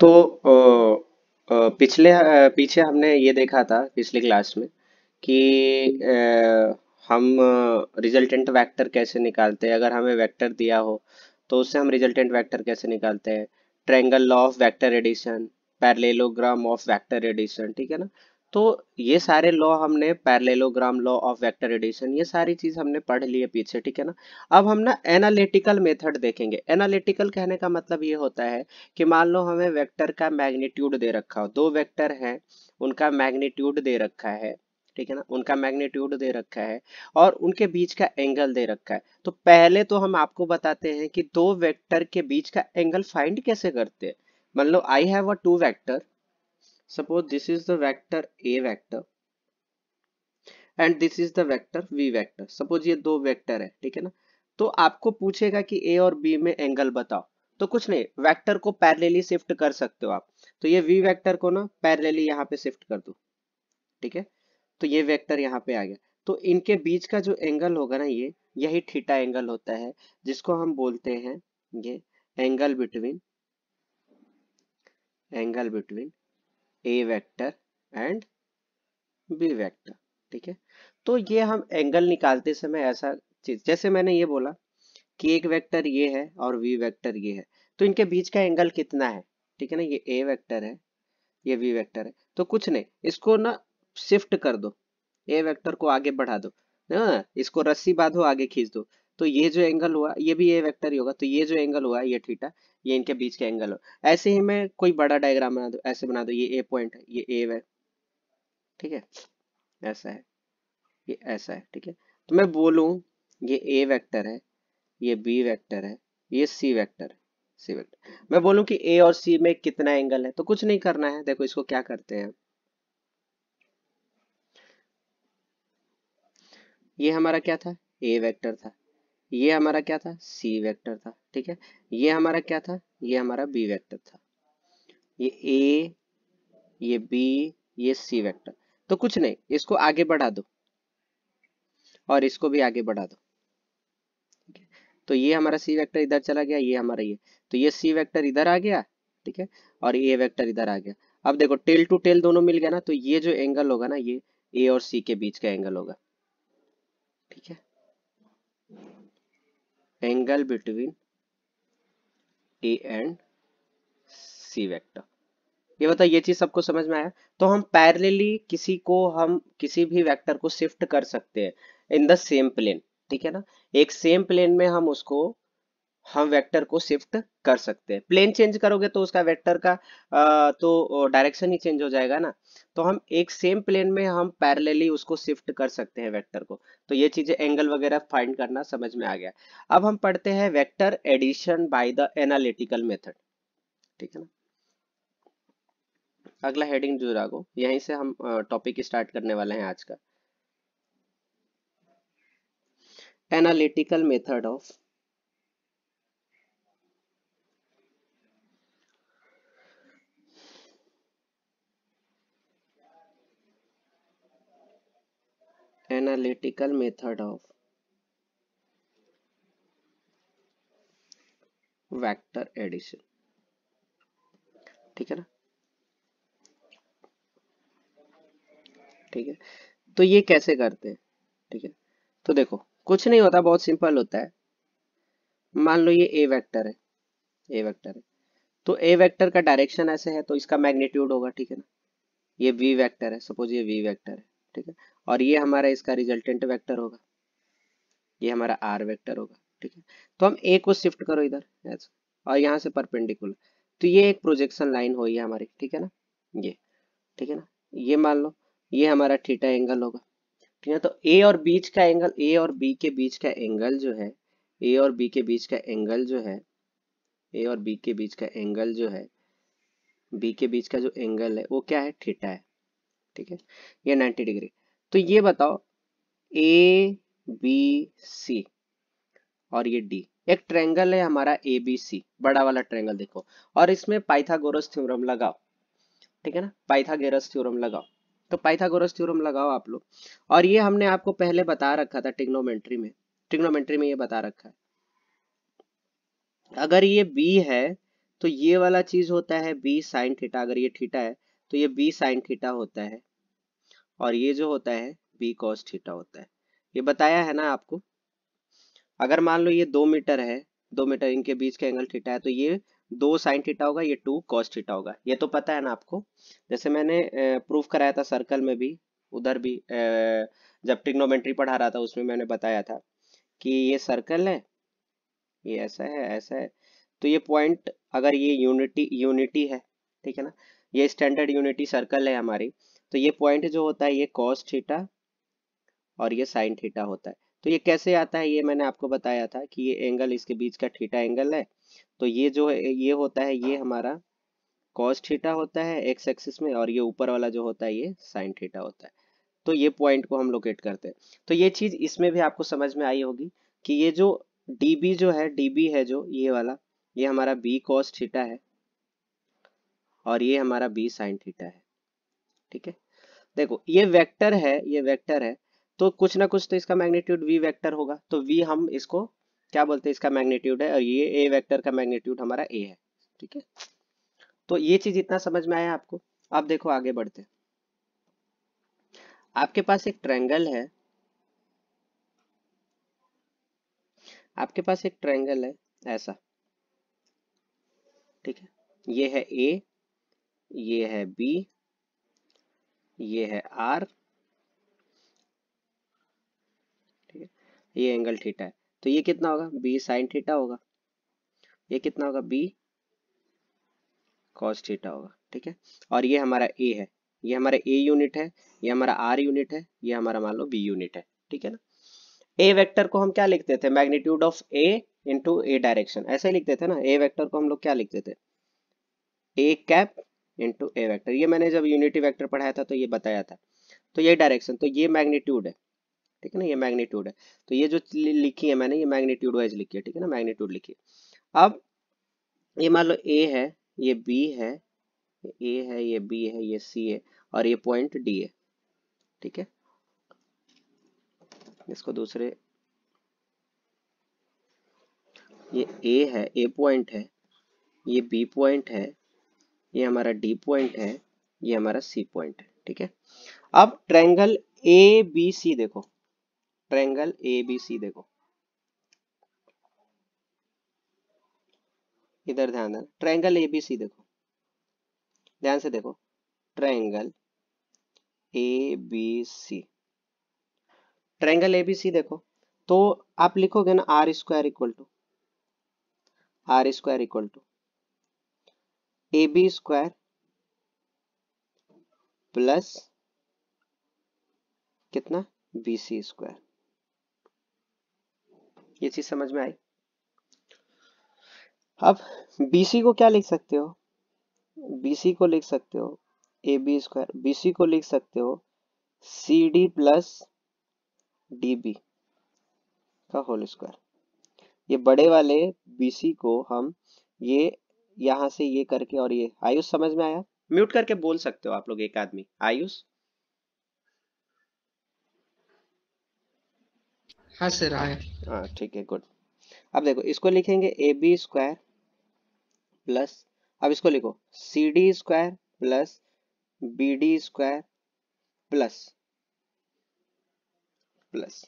तो पिछले पीछे हमने ये देखा था पिछले क्लास में कि हम रिजल्टेंट वेक्टर कैसे निकालते हैं अगर हमें वेक्टर दिया हो तो उससे हम रिजल्टेंट वेक्टर कैसे निकालते हैं triangle law of vector addition parallelogram of vector addition ठीक है ना तो ये सारे लॉ हमने parallelogram law of vector addition ये सारी चीज हमने पढ़ ली है पीछे ठीक है ना अब हम ना एनालिटिकल मेथड देखेंगे एनालिटिकल कहने का मतलब ये होता है कि मान लो हमें वेक्टर का मैग्नीट्यूड दे रखा हो दो वेक्टर हैं उनका मैग्नीट्यूड दे रखा है ठीक है ना उनका मैग्नीट्यूड दे रखा है और उनके बीच का एंगल दे रखा है तो पहले तो हम आपको बताते हैं कि दो वेक्टर के बीच का एंगल फाइंड कैसे करते हैं मान लो I have a two vector suppose this is the vector a vector and this is the vector v vector suppose ये दो वेक्टर है ठीक है ना तो आपको पूछेगा कि a और b में एंगल बताओ तो कुछ नहीं वेक्टर को पैरेलली शिफ्ट कर सकते हो आप तो ये v वेक्टर को ना पैरेलली यहाँ पे शिफ्ट कर दो ठीक है तो ये वेक्टर यहाँ पे आ गया तो इनके बीच का जो एंगल होगा ना ये यही थीटा एंगल होता है जिसको हम बोलते हैं ये angle between angle between A vector and B vector ठीक है तो ये हम एंगल निकालते समय ऐसा चीज जैसे मैंने ये बोला कि एक वेक्टर ये है और वी वेक्टर ये है तो इनके बीच का एंगल कितना है ठीक है ना ये ए वेक्टर है ये वी वेक्टर है तो कुछ नहीं इसको ना शिफ्ट कर दो ए वेक्टर को आगे बढ़ा दो ना हाँ, इसको रस्सी बांधो आगे खींच दो तो ये जो एंगल हुआ ये भी ए वेक्टर ही होगा तो ये जो एंगल हुआ ये थीटा ये इनके बीच के एंगल हो ऐसे ही मैं कोई बड़ा डायग्राम बना दो ऐसे बना दो ये ए पॉइंट है ये ए है ठीक है ऐसा है ये ऐसा है ठीक है तो मैं बोलू ये ए वेक्टर है ये बी वेक्टर है ये सी वेक्टर है सी वेक्टर मैं बोलूँ कि ए और सी में कितना एंगल है तो कुछ नहीं करना है देखो इसको क्या करते हैं ये हमारा क्या था ए वेक्टर था ये हमारा क्या था सी वेक्टर था ठीक है ये हमारा क्या था ये हमारा बी वेक्टर था ये ए ये बी ये सी वेक्टर तो कुछ नहीं इसको आगे बढ़ा दो और इसको भी आगे बढ़ा दो तो ये हमारा सी वेक्टर इधर चला गया ये हमारा ये तो ये सी वेक्टर इधर आ गया ठीक है और ए वेक्टर इधर आ गया अब देखो टेल टू टेल दोनों मिल गया ना तो ये जो एंगल होगा ना ये ए और सी के बीच का एंगल होगा ठीक है angle between A and C vector ये बताओ ये चीज सबको समझ में आया तो हम पैरेलली किसी को हम किसी भी वेक्टर को शिफ्ट कर सकते हैं इन द सेम प्लेन ठीक है ना एक सेम प्लेन में हम उसको हम वेक्टर को शिफ्ट कर सकते हैं प्लेन चेंज करोगे तो उसका वेक्टर का आ, तो डायरेक्शन ही चेंज हो जाएगा ना तो हम एक सेम प्लेन में हम पैरेलली उसको शिफ्ट कर सकते हैं वेक्टर को तो ये चीजें एंगल वगैरह फाइंड करना समझ में आ गया अब हम पढ़ते हैं vector addition by the analytical method ठीक है ना अगला हेडिंग जुरागो यहीं से हम टॉपिक स्टार्ट करने वाले हैं आज का analytical method of analytical method of vector addition ठीक है ना ठीक है तो ये कैसे करते हैं ठीक है तो देखो कुछ नहीं होता बहुत सिंपल होता है मान लो ये ए वेक्टर है ए वेक्टर है तो ए वेक्टर का डायरेक्शन ऐसे है तो इसका मैग्नीट्यूड होगा ठीक है ना ये वी वेक्टर है सपोज ये वी वेक्टर है ठीक है और ये हमारा इसका रिजल्टेंट वेक्टर होगा ये हमारा आर वेक्टर होगा ठीक है तो हम ए को शिफ्ट करो इधर और यहाँ से परपेंडिकुलर तो ये एक प्रोजेक्शन लाइन होगी हमारी ठीक है ना ये ठीक है ना ये मान लो ये हमारा थीटा एंगल होगा ठीक है तो ए और बीच का एंगल ए और बी के बीच का एंगल जो है ए और बी के बीच का एंगल जो है ए और बी के बीच का एंगल जो है बी के बीच का जो एंगल है वो क्या है थीटा है ठीक है ये 90 डिग्री तो ये बताओ ए बी सी और ये डी एक ट्रेंगल है हमारा ए बी सी बड़ा वाला ट्रेंगल देखो और इसमें पाइथागोरस थ्योरम लगाओ ठीक है ना पाइथागोरस थ्योरम लगाओ तो पाइथागोरस थ्योरम लगाओ आप लोग और ये हमने आपको पहले बता रखा था टिग्नोमेट्री में टिग्नोमेट्री में ये बता रखा है अगर ये बी है तो ये वाला चीज होता है बी साइन थीटा अगर ये थीटा है तो ये बी साइन थीटा होता है और ये जो होता है बी कॉस थीटा होता है ये बताया है ना आपको अगर मान लो ये दो मीटर है दो मीटर इनके बीच का एंगल थीटा है तो ये दो साइन थीटा होगा ये टू कॉस थीटा होगा ये तो पता है ना आपको जैसे मैंने प्रूफ कराया था सर्कल में भी उधर भी जब टिग्नोमेट्री पढ़ा रहा था उसमें मैंने बताया था कि ये सर्कल है ये ऐसा है ऐसा है तो ये पॉइंट अगर ये यूनिटी यूनिटी है ठीक है ना ये स्टैंडर्ड यूनिटी सर्कल है हमारी तो ये पॉइंट जो होता है ये कॉस थीटा और ये साइन थीटा होता है तो ये कैसे आता है ये मैंने आपको बताया था कि ये एंगल इसके बीच का थीटा एंगल है तो ये जो ये होता है ये हमारा कॉस थीटा होता है एक्स एक्सिस में और ये ऊपर वाला जो होता है ये साइन थीटा होता है तो ये पॉइंट को हम लोकेट करते हैं तो ये चीज इसमें भी आपको समझ में आई होगी कि ये जो डी जो है डी है जो ये वाला ये हमारा बी कॉस थीटा है और ये हमारा बी साइन थीटा है ठीक है देखो ये वेक्टर है ये वेक्टर है तो कुछ ना कुछ तो इसका मैग्नीट्यूड वी वेक्टर होगा तो वी हम इसको क्या बोलते हैं इसका मैग्नीट्यूड है और ये ए वेक्टर का मैग्नीट्यूड हमारा ए है ठीक है तो ये चीज इतना समझ में आया आपको अब देखो आगे बढ़ते आपके पास एक ट्रैंगल है आपके पास एक ट्रैंगल है ऐसा ठीक है ये है ए ये है बी ये है आर ठीक है ये एंगल थीटा है तो ये कितना होगा बी साइन थीटा होगा ये कितना होगा बी कॉस थीटा होगा ठीक है और ये हमारा ए है ये हमारा ए यूनिट है ये हमारा आर यूनिट है ये हमारा मान लो बी यूनिट है ठीक है ना ए वेक्टर को हम क्या लिखते थे magnitude of A into A direction ऐसे लिखते थे ना ए वेक्टर को हम लोग क्या लिखते थे A cap into A vector ये मैंने जब यूनिटी वैक्टर पढ़ाया था तो ये बताया था तो ये डायरेक्शन तो ये मैग्नीट्यूड है ठीक है ना ये मैग्नीट्यूड है तो ये जो लिखी है मैंने ये मैग्नीट्यूड वाइज लिखी है ठीक है ना मैग्नीट्यूड लिखी है अब ये मान लो ए है ये बी है ए है ये बी है ये सी है और ये पॉइंट डी है ठीक है इसको दूसरे ये ए है ए पॉइंट है ये बी पॉइंट है ये हमारा डी पॉइंट है ये हमारा सी पॉइंट है ठीक है अब ट्रेंगल ए बी सी देखो ट्रैंगल ए बी सी देखो इधर ध्यान देना बी सी देखो ध्यान से देखो A B C triangle A B C देखो तो आप लिखोगे ना R square equal to R square equal to A B square plus कितना बी सी स्क्वायर ये चीज समझ में आई अब सी को क्या लिख सकते हो सी को लिख सकते हो ए बी स्क्वायर बी को लिख सकते हो C D plus D B का होल स्क्वायर ये बड़े वाले सी को हम ये यहाँ से ये करके और ये आयुष समझ में आया म्यूट करके बोल सकते हो आप लोग एक आदमी आयुष हाँ सर हाँ ठीक है गुड अब देखो इसको लिखेंगे ए बी स्क्वायर प्लस अब इसको लिखो C D square plus B D square plus plus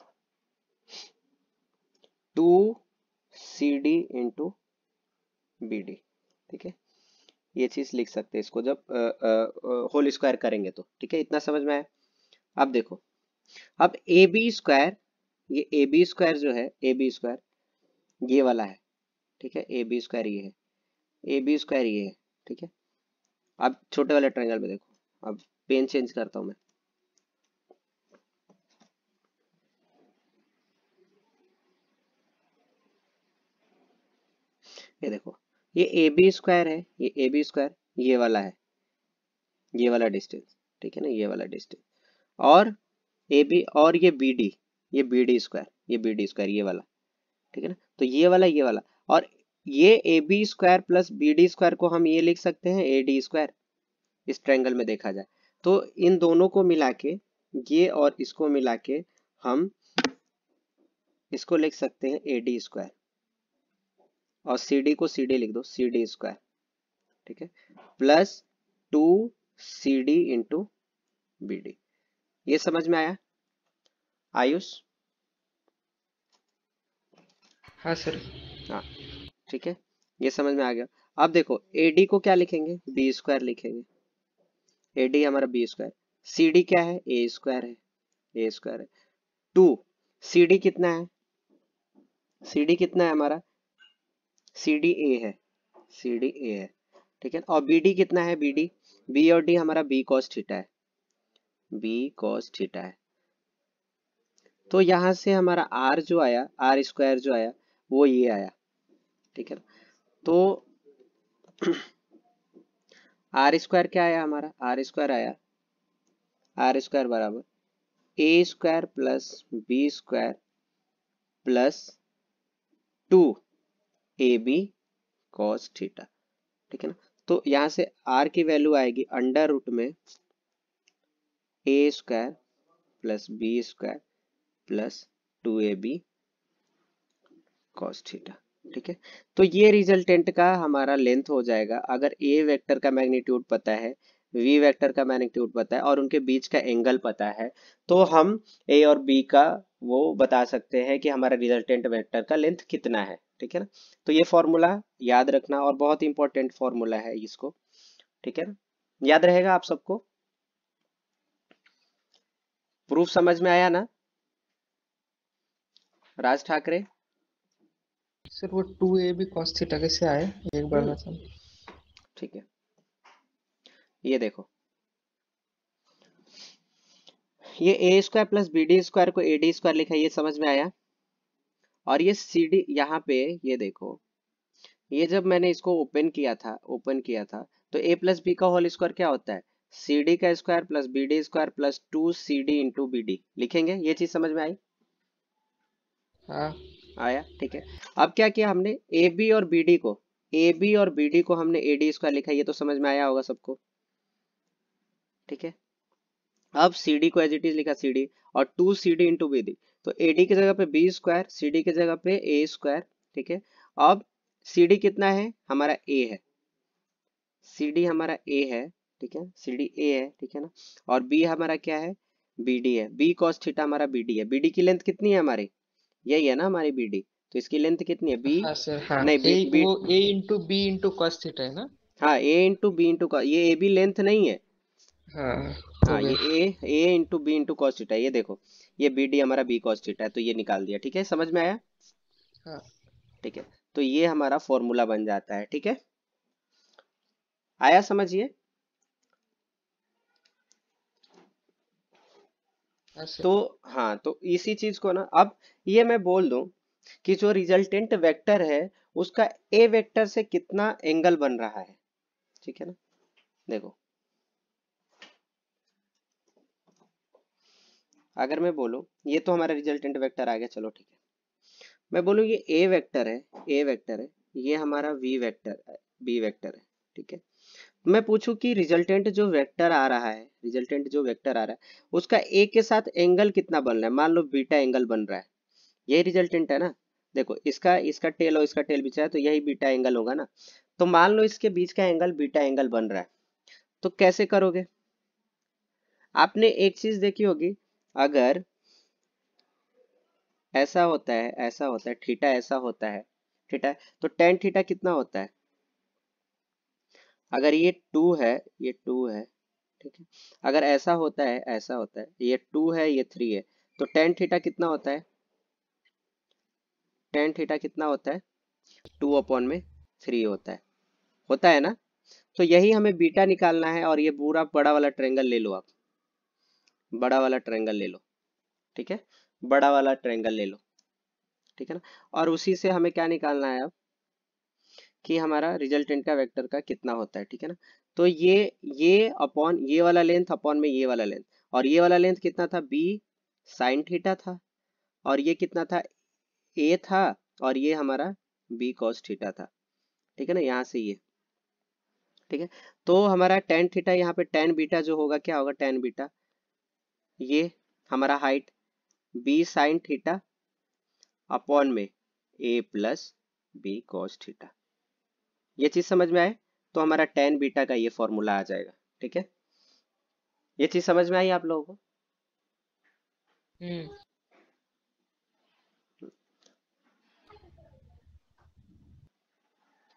two C D into B D ठीक है ये चीज लिख सकते हैं इसको जब आ, आ, होल स्क्वायर करेंगे तो ठीक है इतना समझ में आया अब देखो अब ए बी स्क्वायर ये ए बी स्क्वायर जो है ए बी स्क्वायर ये वाला है ठीक है ए बी स्क्वायर ये है ए बी स्क्वायर ये है ठीक है अब छोटे वाले ट्रायंगल में देखो अब पेन चेंज करता हूं मैं ये देखो ये ए बी स्क्वायर है ये ए बी स्क्वायर ये वाला है ये वाला डिस्टेंस ठीक है ना ये वाला डिस्टेंस और ए बी और ये बी डी ये बी डी स्क्वायर ये बी डी स्क्वायर ये वाला ठीक है ना तो ये वाला ये वाला और ये A B square plus B D square को हम ये लिख सकते हैं ए डी स्क्वायर इस ट्रैंगल में देखा जाए तो इन दोनों को मिला के ये और इसको मिला के हम इसको लिख सकते हैं ए डी स्क्वायर और सी डी को सी डी लिख दो सी डी स्क्वायर ठीक है plus two C D into B D ये समझ में आया आयुष हाँ सर हाँ ठीक है ये समझ में आ गया अब देखो एडी को क्या लिखेंगे बी स्क्वायर लिखेंगे एडी हमारा बी स्क्वायर सी डी क्या है ए स्क्वायर है ए स्क्वायर है टू सी डी कितना है सी डी कितना है हमारा सी डी ए है सी डी ए है ठीक है और बी डी कितना है बी डी बी और डी हमारा बी कॉस थीटा है बी कॉस थीटा है तो यहां से हमारा आर जो आया आर स्क्वायर जो आया वो ये आया ठीक है तो आर स्क्वायर क्या आया हमारा आर स्क्वायर आया आर स्क्वायर बराबर A square plus B square plus two A B cos theta ठीक है ना तो यहां से आर की वैल्यू आएगी अंडर रूट में A square plus B square plus two A B cos theta ठीक है तो ये रिजल्टेंट का हमारा लेंथ हो जाएगा अगर ए वेक्टर का मैग्नीट्यूड पता है वी वेक्टर का मैग्नीट्यूड पता है और उनके बीच का एंगल पता है तो हम ए और बी का वो बता सकते हैं कि हमारा रिजल्टेंट वेक्टर का लेंथ कितना है ठीक है ना तो ये फॉर्मूला याद रखना और बहुत इंपॉर्टेंट फॉर्मूला है इसको ठीक है ना याद रहेगा आप सबको प्रूफ समझ में आया ना राज ठाकरे सर वो टू ए भी कॉस थीटा कैसे आए एक बार ठीक है ये देखो ये A square plus B D square को ए डी स्क्वायर लिखा ये समझ में आया और ये सी डी यहाँ पे ये देखो ये जब मैंने इसको ओपन किया था ओपन किया था तो ए प्लस बी का होल स्क्वायर क्या होता है सी डी का square plus B D square plus two C D into B D लिखेंगे ये चीज समझ में आई हाँ। आया ठीक है अब क्या किया हमने ए बी और बी डी को ए बी और बी डी को हमने ए डी स्क्वायर लिखा ये तो समझ में आया होगा सबको ठीक है अब सी डी को एज इट इज लिखा सी डी और two C D into B D तो ए डी की जगह पे बी स्क्वायर सी डी की जगह पे ए स्क्वायर ठीक है अब सी डी कितना है हमारा ए है सी डी हमारा ए है ठीक है सी डी ए है ठीक है ना और बी हमारा क्या है बी डी है बी कॉस थीटा हमारा बी डी है बी डी की लेंथ कितनी है हमारी यही है ना हमारी बी डी तो इसकी लेंथ कितनी है बी हाँ हाँ नहीं B B A into B into cos theta है ना हाँ ए इंटू बी इंटू ये ए बी लेंथ नहीं है हाँ हाँ ये A A into B into cos theta ये देखो ये बी डी हमारा बी कॉस थीटा है तो ये निकाल दिया ठीक है समझ में आया हाँ ठीक है तो ये हमारा फॉर्मूला बन जाता है ठीक है आया समझिए अच्छा। तो हाँ तो इसी चीज को ना अब ये मैं बोल दूं कि जो रिजल्टेंट वेक्टर है उसका ए वेक्टर से कितना एंगल बन रहा है ठीक है ना देखो अगर मैं बोलू ये तो हमारा रिजल्टेंट वेक्टर आ गया चलो ठीक है मैं बोलू ये ए वेक्टर है ए वेक्टर है ये हमारा वी वेक्टर है बी वेक्टर है ठीक है मैं पूछूं कि रिजल्टेंट जो वेक्टर आ रहा है रिजल्टेंट जो वेक्टर आ रहा है उसका ए के साथ एंगल कितना बन रहा है मान लो बीटा एंगल बन रहा है यही रिजल्टेंट है ना देखो इसका इसका टेल और इसका टेल बिछा है तो यही बीटा एंगल होगा ना तो मान लो इसके बीच का एंगल बीटा एंगल बन रहा है तो कैसे करोगे आपने एक चीज देखी होगी अगर ऐसा होता है ऐसा होता है थीटा ऐसा होता है थीटा तो टेन थीटा कितना होता है अगर ये टू है ये टू है ठीक है अगर ऐसा होता है ऐसा होता है ये टू है ये थ्री है तो टेन थीटा कितना होता है टेन थीटा कितना होता है टू अपॉन में थ्री होता है होता है ना तो यही हमें बीटा निकालना है और ये पूरा बड़ा वाला ट्रेंगल ले लो आप बड़ा वाला ट्रेंगल ले लो ठीक है बड़ा वाला ट्रेंगल ले लो ठीक है ना और उसी से हमें क्या निकालना है अब कि हमारा रिजल्टेंट का वेक्टर का कितना होता है ठीक है ना तो ये ये अपॉन ये वाला लेंथ अपॉन में ये वाला लेंथ और ये वाला लेंथ कितना था बी साइन थीटा था और ये कितना था ए था और ये हमारा बी कॉस थीटा था ठीक है ना यहाँ से ये ठीक है तो हमारा टेन थीटा यहाँ पे टेन बीटा जो होगा क्या होगा टेन बीटा ये हमारा height B sine theta upon में A plus B cos theta ये चीज समझ में आए तो हमारा टेन बीटा का ये फॉर्मूला आ जाएगा ठीक है ये चीज समझ में आई आप लोगों को हम्म।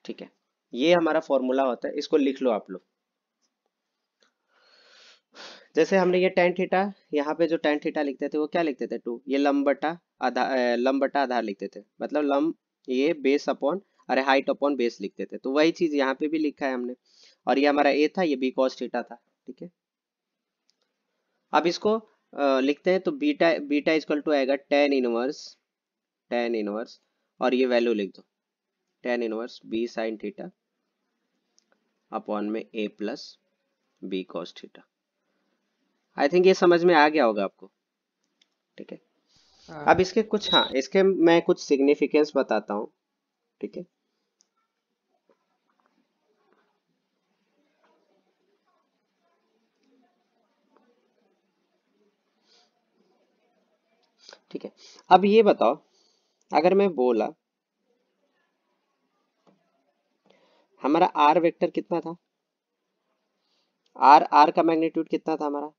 ठीक है ये हमारा फॉर्मूला होता है इसको लिख लो आप लोग जैसे हमने ये टेन थीटा यहाँ पे जो टेन थीटा लिखते थे वो क्या लिखते थे टू ये लम्बटा बटा आधार लंब आधार लिखते थे मतलब लम्ब ये बेस अपॉन अरे हाइट अपॉन बेस लिखते थे तो वही चीज यहाँ पे भी लिखा है हमने और ये हमारा ए था ये बी कॉस थीटा था ठीक है अब इसको लिखते हैं तो बीटा बीटा इजकल टू आएगा टेन इनवर्स टेन इनवर्स और ये वैल्यू लिख दो tan inverse B sine theta upon में A plus B cos theta I think ये समझ में आ गया होगा आपको ठीक है हाँ। अब इसके कुछ हाँ इसके मैं कुछ सिग्निफिकेंस बताता हूँ ठीक है ठीक है अब ये बताओ अगर मैं बोला हमारा आर वेक्टर कितना था आर आर का मैग्नीट्यूड कितना था हमारा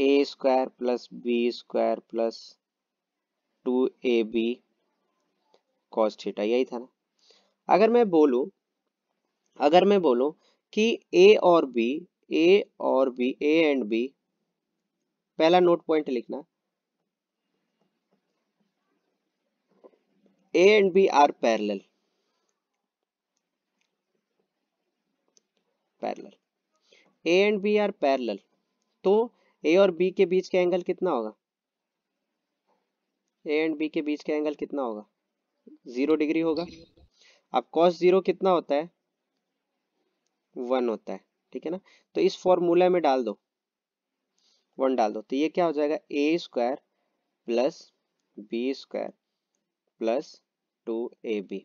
A square plus B square plus two A B cos theta यही था ना अगर मैं बोलू अगर मैं बोलू कि ए और बी ए और बी ए एंड बी पहला नोट पॉइंट लिखना A and B are parallel parallel A and B are parallel तो ए और बी के बीच का एंगल कितना होगा ए एंड बी के बीच का एंगल कितना होगा जीरो डिग्री होगा अब कॉस जीरो कितना होता है वन होता है ठीक है ना तो इस फॉर्मूला में डाल दो वन डाल दो तो ये क्या हो जाएगा A square plus B square plus two A B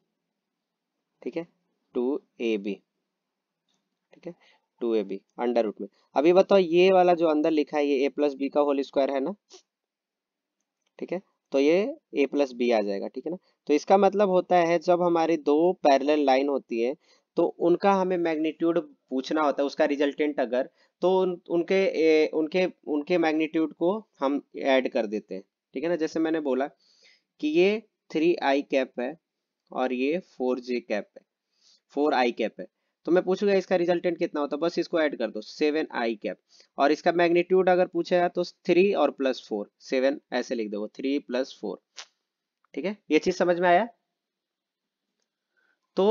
ठीक है टू ए बी ठीक है two A B under root में अभी बताओ ये वाला जो अंदर लिखा है ये ए प्लस बी का होल स्क्वायर है ना ठीक है तो ये ए प्लस बी आ जाएगा ठीक है ना तो इसका मतलब होता है जब हमारी दो पैरेलल लाइन होती है तो उनका हमें मैग्नीट्यूड पूछना होता है उसका रिजल्टेंट अगर तो उन, उनके ए, उनके उनके मैग्नीट्यूड को हम ऐड कर देते हैं ठीक है ना जैसे मैंने बोला कि ये थ्री आई कैप है और ये फोर जे कैप है फोर आई कैप है तो मैं पूछूंगा इसका रिजल्टेंट कितना होता है बस इसको ऐड कर दो सेवन आई कैप और इसका मैग्नीट्यूड अगर पूछा तो थ्री और प्लस फोर सेवन ऐसे लिख दो थ्री प्लस फोर ठीक है ये चीज समझ में आया तो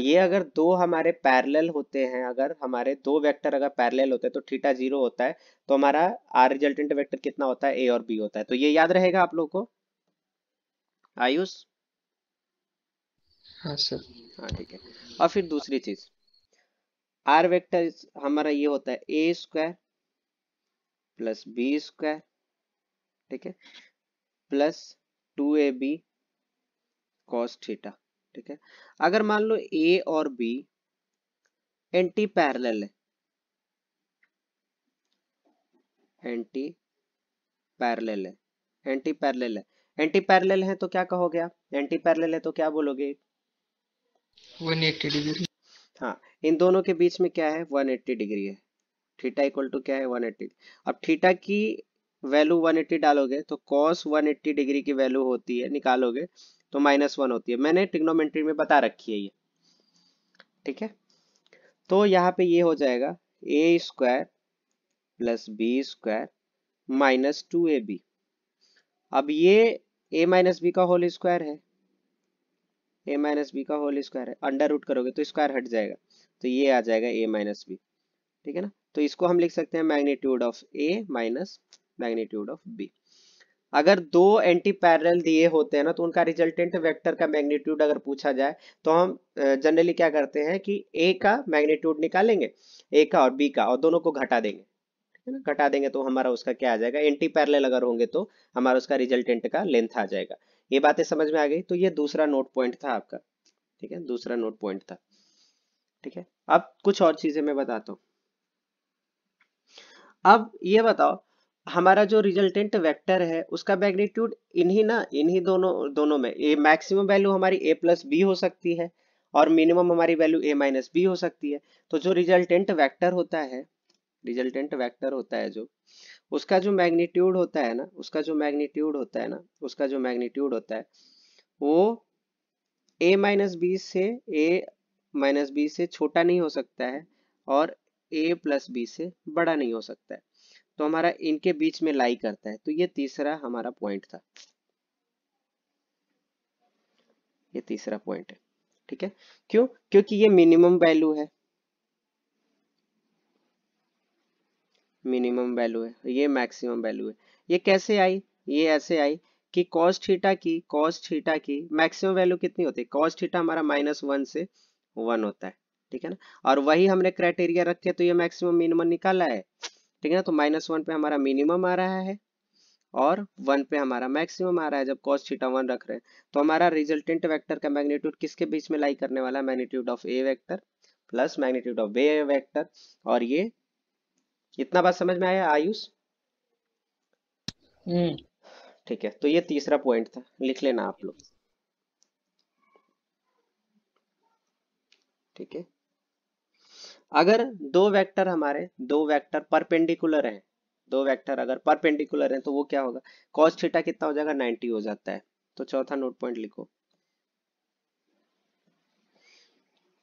ये अगर दो हमारे पैरेलल होते हैं अगर हमारे दो वेक्टर अगर पैरेलल होते हैं तो थीटा जीरो होता है तो हमारा आर रिजल्टेंट वेक्टर कितना होता है ए और बी होता है तो ये याद रहेगा आप लोग को आयुष हाँ सर हाँ ठीक है और फिर दूसरी चीज आर वेक्टर हमारा ये होता है A square plus B square ठीक है plus two A B cos theta ठीक है अगर मान लो ए और बी एंटी पैरल है एंटी पैरल है एंटी पैरल है एंटी पैरल है तो क्या कहोगे आप एंटी पैरल है तो क्या बोलोगे 180 डिग्री हाँ इन दोनों के बीच में क्या है 180 डिग्री है थीटा इक्वल टू क्या है 180 अब थीटा की वैल्यू 180 डालोगे तो कॉस 180 डिग्री की वैल्यू होती है निकालोगे तो माइनस वन होती है मैंने टिग्नोमेट्री में बता रखी है ये ठीक है तो यहाँ पे ये हो जाएगा A square plus B square minus two A B अब ये ए माइनस बी का होल स्क्वायर है ए माइनस बी का होल स्क्वायर है अंडर रूट करोगे तो स्क्वायर हट जाएगा तो ये आ जाएगा ए माइनस बी ठीक है ना तो इसको हम लिख सकते हैं magnitude of A minus magnitude of B अगर दो एंटी पैरल दिए होते हैं ना तो उनका रिजल्टेंट वेक्टर का मैग्नीट्यूड अगर पूछा जाए तो हम जनरली क्या करते हैं कि ए का मैग्नीट्यूड निकालेंगे ए का और बी का और दोनों को घटा देंगे है ना घटा देंगे तो हमारा उसका क्या आ जाएगा एंटी पैरल अगर होंगे तो हमारा उसका रिजल्टेंट का लेंथ आ जाएगा ये बातें समझ में आ गई तो ये दूसरा नोट पॉइंट था आपका ठीक है दूसरा नोट पॉइंट था ठीक है अब कुछ और चीजें मैं बताता हूँ अब ये बताओ हमारा जो रिजल्टेंट वेक्टर है उसका मैग्नीट्यूड इन्हीं ना इन्हीं दोनों दोनों में ये मैक्सिमम वैल्यू हमारी ए प्लस बी हो सकती है और मिनिमम हमारी वैल्यू ए माइनस बी हो सकती है तो जो रिजल्टेंट वेक्टर होता है रिजल्टेंट वेक्टर होता है जो उसका जो मैग्नीट्यूड होता है ना उसका जो मैग्नीट्यूड होता है ना उसका जो मैग्नीट्यूड होता है वो ए माइनस बी से ए माइनस बी से छोटा नहीं हो सकता है और ए प्लस बी से बड़ा नहीं हो सकता है तो हमारा इनके बीच में लाई करता है तो ये तीसरा हमारा पॉइंट था ये तीसरा पॉइंट है ठीक है क्यों क्योंकि ये मिनिमम वैल्यू है मिनिमम वैल्यू है ये मैक्सिमम वैल्यू है ये कैसे आई ये ऐसे आई कि कॉस थीटा की कॉस थीटा की मैक्सिमम वैल्यू कितनी होती है कॉस थीटा हमारा माइनस वन से वन होता है ठीक है ना और वही हमने क्राइटेरिया रखे तो ये मैक्सिमम मिनिमम निकाला है ठीक है ना तो माइनस वन पे हमारा मिनिमम आ रहा है और वन पे हमारा मैक्सिमम आ रहा है जब कॉस थीटा वन रख रहे हैं तो हमारा रिजल्टेंट वेक्टर का मैग्नीट्यूड किसके बीच में लाई करने वाला है magnitude of A vector plus magnitude of B vector और ये इतना बात समझ में आया आयुष हम्म। ठीक है तो ये तीसरा पॉइंट था लिख लेना आप लोग ठीक है अगर दो वेक्टर हमारे दो वेक्टर परपेंडिकुलर हैं दो वेक्टर अगर परपेंडिकुलर हैं तो वो क्या होगा कॉस थीटा कितना हो जाएगा 90 हो जाता है तो चौथा नोट पॉइंट लिखो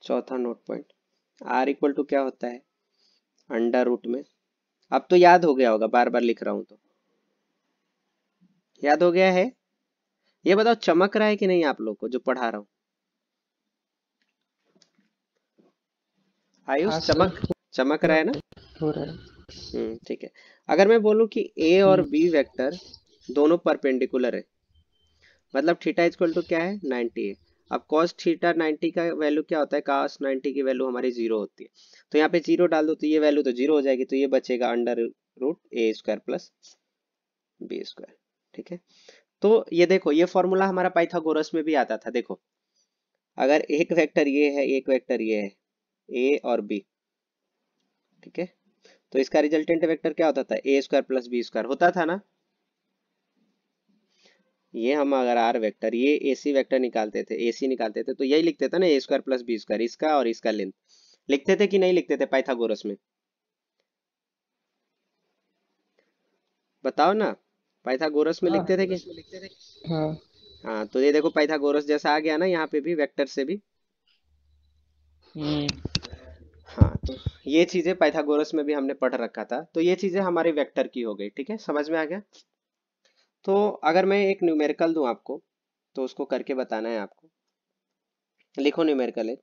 चौथा note point R equal to क्या होता है अंडर रूट में अब तो याद हो गया होगा बार बार लिख रहा हूं तो याद हो गया है ये बताओ चमक रहा है कि नहीं आप लोग को जो पढ़ा रहा हूं आयुष हाँ, चमक चमक रहा है ना हो रहा है हम्म, ठीक है अगर मैं बोलूं कि ए और बी वेक्टर दोनों परपेंडिकुलर है मतलब थीटा इजक्वल टू क्या है नाइनटी एट अब कॉस थीटा 90 का वैल्यू क्या होता है कास 90 की वैल्यू हमारी जीरो होती है तो यहाँ पे जीरो डाल दो तो ये वैल्यू तो जीरो हो जाएगी तो ये बचेगा under root A square plus B square ठीक है तो ये देखो ये फॉर्मूला हमारा पाइथागोरस में भी आता था देखो अगर एक वेक्टर ये है एक वेक्टर ये है ए और बी ठीक है तो इसका रिजल्टेंट वेक्टर क्या होता था A square plus B square होता था ना ये हम अगर आर वेक्टर ये ए सी वैक्टर निकालते थे ए सी निकालते थे तो यही लिखते थे ना A square plus B square इसका और इसका लेंथ लिखते थे कि नहीं लिखते थे पाइथागोरस में बताओ ना पाइथागोरस में हाँ। लिखते थे कि हाँ, हाँ तो ये देखो पाइथागोरस जैसा आ गया ना यहाँ पे भी वेक्टर से भी हम्म। हाँ तो ये चीजें पाइथागोरस में भी हमने पढ़ रखा था तो ये चीजें हमारे वेक्टर की हो गई ठीक है समझ में आ गया तो अगर मैं एक न्यूमेरिकल दूं आपको तो उसको करके बताना है आपको लिखो न्यूमेरिकल एक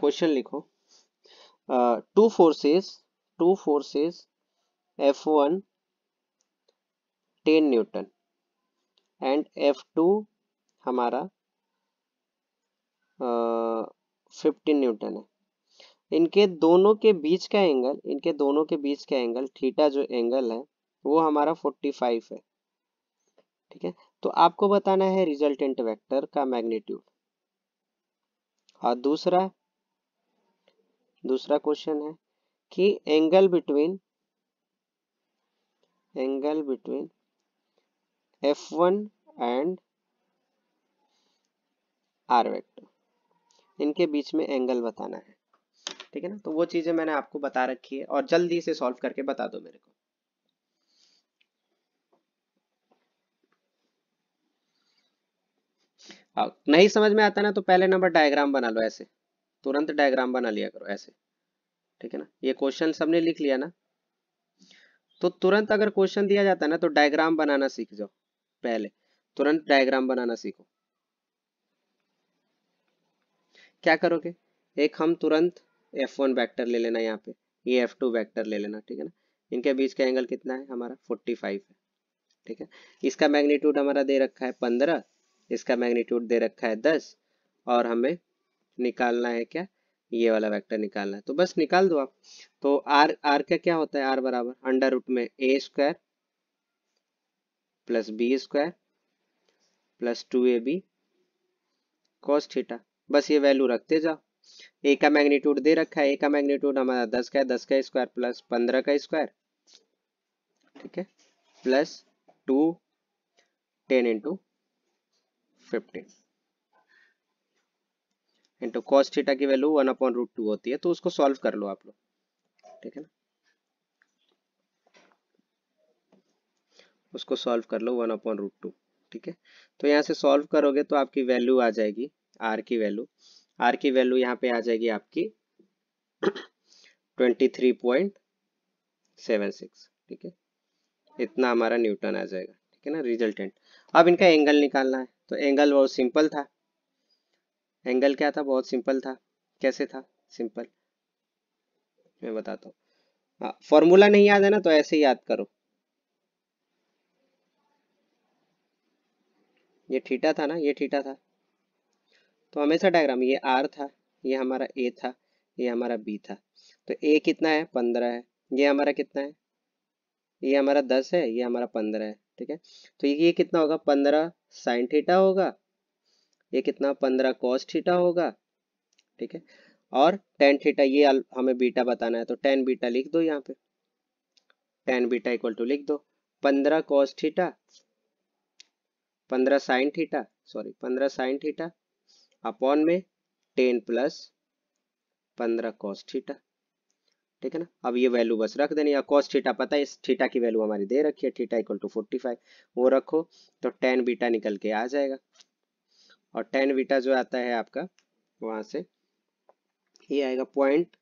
क्वेश्चन लिखो two forces two forces F one ten newton and F two हमारा फिफ्टीन न्यूटन है इनके दोनों के बीच का एंगल इनके दोनों के बीच का एंगल थीटा जो एंगल है वो हमारा 45 है ठीक है तो आपको बताना है रिजल्टेंट वेक्टर का मैग्नीट्यूड और दूसरा दूसरा क्वेश्चन है कि angle between angle between f1 and R vector इनके बीच में एंगल बताना है ठीक है ना तो वो चीजें मैंने आपको बता रखी है और जल्दी से सॉल्व करके बता दो मेरे को नहीं समझ में आता ना तो पहले नंबर डायग्राम बना लो ऐसे तुरंत डायग्राम बना लिया करो ऐसे ठीक है ना ये क्वेश्चन सबने लिख लिया ना तो तुरंत अगर क्वेश्चन दिया जाता है ना तो डायग्राम बनाना सीख जाओ पहले तुरंत डायग्राम बनाना सीखो क्या करोगे एक हम तुरंत F1 वेक्टर ले लेना यहाँ पे ये F2 वेक्टर ले लेना ठीक है ना इनके बीच का एंगल कितना है हमारा 45 है ठीक है इसका मैग्नीट्यूड हमारा दे रखा है 15 इसका मैग्नीट्यूड दे रखा है 10 और हमें निकालना है क्या ये वाला वेक्टर निकालना है तो बस निकाल दो आप तो आर आर का क्या होता है आर बराबर अंडर रूट में A square plus B square plus two A B cos theta बस ये वैल्यू रखते जाओ ए का मैग्नीट्यूड दे रखा है ए का मैग्नीट्यूड हमारा दस का है दस का स्क्वायर प्लस पंद्रह का स्क्वायर ठीक है plus two ten into fifteen into cos theta की value one upon root two होती है तो उसको सॉल्व कर लो आप लोग ठीक है ना उसको सॉल्व कर लो वन अपॉन रूट टू ठीक है तो यहाँ से सॉल्व करोगे तो आपकी वैल्यू आ जाएगी आर की वैल्यू आर की वैल्यू यहाँ पे आ जाएगी आपकी twenty three point seven six ठीक है इतना हमारा न्यूटन आ जाएगा ठीक है ना रिजल्टेंट अब इनका एंगल निकालना है तो एंगल बहुत सिंपल था एंगल क्या था बहुत सिंपल था कैसे था सिंपल मैं बताता हूँ फॉर्मूला हाँ, नहीं याद है ना तो ऐसे याद करो ये ठीटा था ना ये थीटा था तो हमेशा डायग्राम ये आर था ये हमारा ए था ये हमारा बी था तो ए कितना है पंद्रह है ये हमारा कितना है ये हमारा दस है ये हमारा पंद्रह है ठीक है तो ये कितना होगा पंद्रह साइन थीटा होगा ये कितना पंद्रह कॉस थीटा होगा ठीक है और टेन थीटा ये हमें बीटा बताना है तो टेन बीटा लिख दो यहाँ पे टेन बीटा इक्वल टू लिख दो पंद्रह कॉस थीटा पंद्रह साइन थीटा सॉरी पंद्रह साइन थीटा अपॉन में टेन प्लस पंद्रह कॉस थीटा ठीक है ना अब ये वैल्यू बस रख देनी कॉस थीटा पता है इस थीटा की वैल्यू हमारी दे रखी है theta equal to forty five वो रखो तो टेन बीटा निकल के आ जाएगा और टेन बीटा जो आता है आपका वहां से ये आएगा point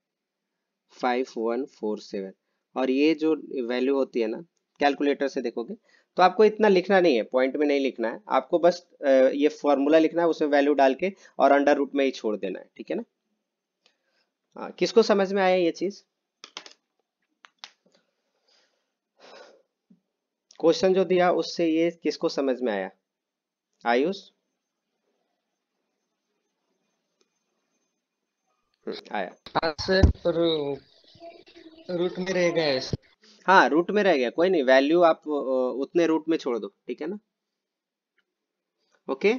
five one four seven और ये जो वैल्यू होती है ना कैलकुलेटर से देखोगे तो आपको इतना लिखना नहीं है पॉइंट में नहीं लिखना है आपको बस ये फॉर्मूला लिखना है उसमें वैल्यू डाल के और अंडर रूट में ही छोड़ देना है ठीक है ना हाँ, किसको समझ में आया ये चीज क्वेश्चन जो दिया उससे ये किसको समझ में आया आयुष हम्म, आया रूट में रह गया हाँ रूट में रह गया कोई नहीं वैल्यू आप उतने रूट में छोड़ दो ठीक है ना ओके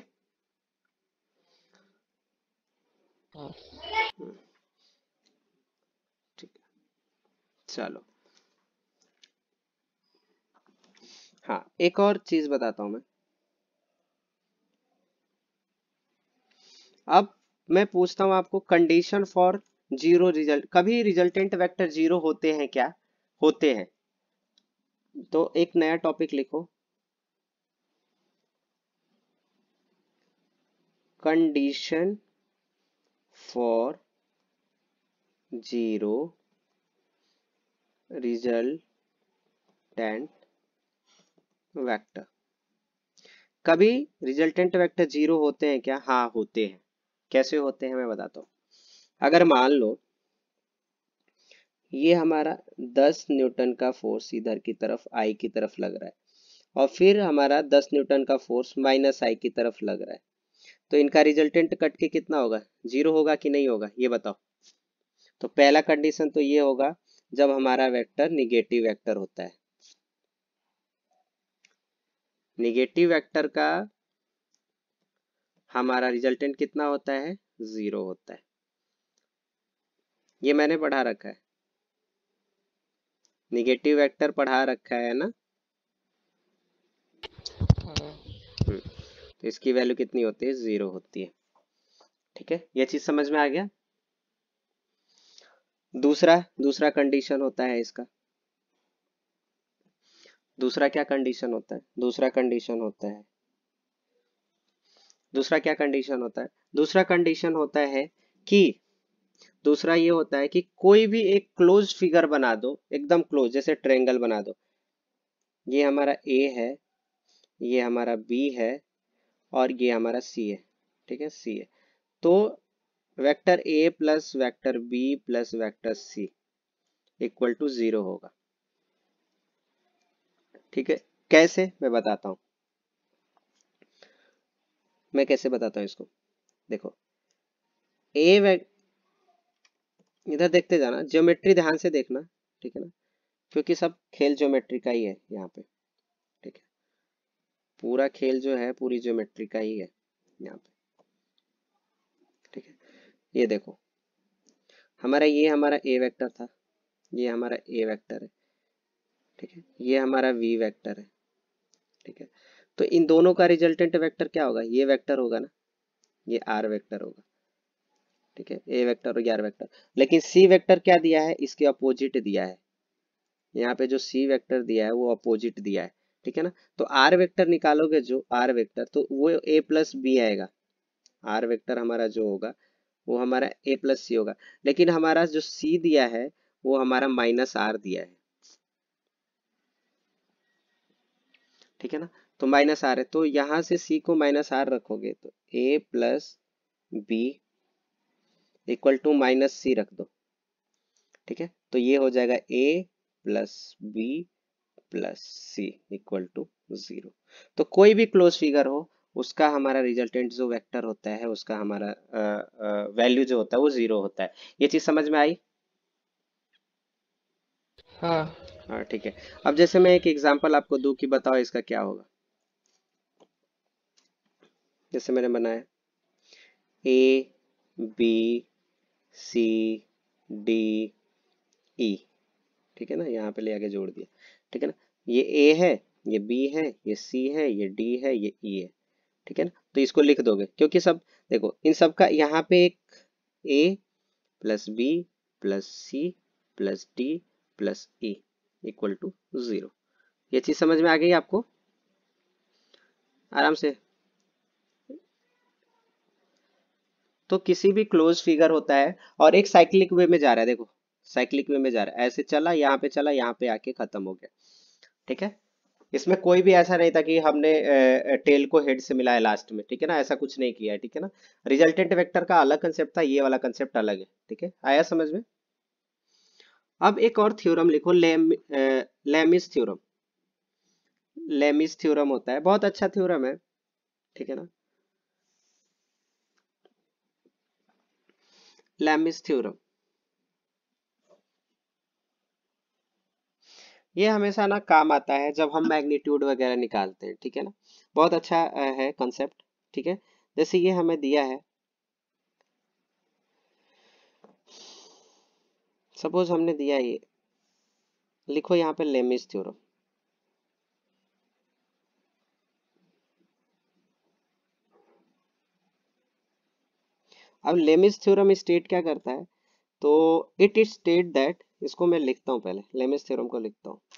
ठीक चलो हाँ एक और चीज बताता हूं मैं अब मैं पूछता हूं आपको कंडीशन फॉर जीरो रिजल्ट कभी रिजल्टेंट वेक्टर जीरो होते हैं क्या होते हैं तो एक नया टॉपिक लिखो condition for zero resultant vector कभी रिजल्टेंट वेक्टर जीरो होते हैं क्या हाँ होते हैं कैसे होते हैं मैं बताता हूं अगर मान लो ये हमारा 10 न्यूटन का फोर्स इधर की तरफ आई की तरफ लग रहा है और फिर हमारा 10 न्यूटन का फोर्स माइनस आई की तरफ लग रहा है तो इनका रिजल्टेंट कट के कितना होगा जीरो होगा कि नहीं होगा ये बताओ तो पहला कंडीशन तो ये होगा जब हमारा वेक्टर निगेटिव वेक्टर होता है निगेटिव वेक्टर का हमारा रिजल्टेंट कितना होता है जीरो होता है ये मैंने पढ़ा रखा है निगेटिव वेक्टर पढ़ा रखा है ना हाँ। हम्म। तो इसकी वैल्यू कितनी होती है जीरो होती है ठीक है यह चीज समझ में आ गया दूसरा दूसरा कंडीशन होता है इसका दूसरा क्या कंडीशन होता है दूसरा कंडीशन होता है दूसरा क्या कंडीशन होता है दूसरा कंडीशन होता है कि दूसरा ये होता है कि कोई भी एक क्लोज फिगर बना दो एकदम क्लोज जैसे ट्रेंगल बना दो ये हमारा ए है ये हमारा बी है और ये हमारा सी है ठीक है सी है तो vector A plus vector B plus vector C equal to zero होगा ठीक है कैसे मैं बताता हूं मैं कैसे बताता हूं इसको देखो ए इधर देखते जाना ज्योमेट्री ध्यान से देखना ठीक है ना क्योंकि सब खेल ज्योमेट्री का ही है यहाँ पे ठीक है पूरा खेल जो है पूरी ज्योमेट्री का ही है यहाँ पे ठीक है ये देखो हमारा ये हमारा ए वेक्टर था ये हमारा ए वेक्टर है ठीक है ये हमारा वी वेक्टर है ठीक है तो इन दोनों का रिजल्टेंट वेक्टर क्या होगा ये वेक्टर होगा ना ये आर वेक्टर होगा ठीक है ए वेक्टर और ग्यारह वेक्टर लेकिन सी वेक्टर क्या दिया है इसके अपोजिट दिया है यहाँ पे जो सी वेक्टर दिया है वो अपोजिट दिया है ठीक है ना तो आर वेक्टर निकालोगे जो आर वेक्टर तो वो ए प्लस बी आएगा आर वेक्टर हमारा जो होगा वो हमारा ए प्लस सी होगा लेकिन हमारा जो सी दिया है वो हमारा माइनस आर दिया है ठीक है ना तो माइनस आर है तो यहां से सी को माइनस आर रखोगे तो A plus B equal to minus C रख दो ठीक है तो ये हो जाएगा A plus B plus C equal to zero तो कोई भी क्लोज फिगर हो उसका हमारा रिजल्टेंट जो वेक्टर होता है उसका हमारा वैल्यू जो होता है वो जीरो होता है ये चीज समझ में आई हाँ हाँ ठीक है अब जैसे मैं एक एग्जांपल आपको दू कि बताओ इसका क्या होगा जैसे मैंने बनाया ए बी सी डी ई ठीक है ना यहाँ पे ले आके जोड़ दिया ठीक है ना ये ए है ये बी है ये सी है ये डी है ये ई e है ठीक है ना तो इसको लिख दोगे क्योंकि सब देखो इन सब का यहाँ पे एक A plus B plus C plus D plus E equal to zero ये चीज समझ में आ गई आपको आराम से तो किसी भी क्लोज फिगर होता है और एक साइक्लिक वे में जा रहा है देखो साइक्लिक वे में जा रहा है ऐसे चला यहाँ पे चला यहाँ पे आके खत्म हो गया ठीक है इसमें कोई भी ऐसा नहीं था कि हमने टेल को हेड से मिलाया लास्ट में ठीक है ना ऐसा कुछ नहीं किया है ठीक है ना रिजल्टेंट वेक्टर का अलग कंसेप्ट था ये वाला कंसेप्ट अलग है ठीक है आया समझ में अब एक और थ्योरम लिखो लेम लेमिस थ्योरम लेमिस थ्योरम होता है बहुत अच्छा थ्योरम है ठीक है ना लैमिस थ्योरम ये हमेशा ना काम आता है जब हम मैग्नीट्यूड वगैरह निकालते हैं ठीक है ना बहुत अच्छा है कॉन्सेप्ट ठीक है जैसे ये हमें दिया है सपोज हमने दिया ये लिखो यहाँ पे लेमिस थ्योरम अब लेमिस थ्योरम स्टेट क्या करता है तो इट इज स्टेट दैट इसको मैं लिखता हूं पहले लेमिस थ्योरम को लिखता हूं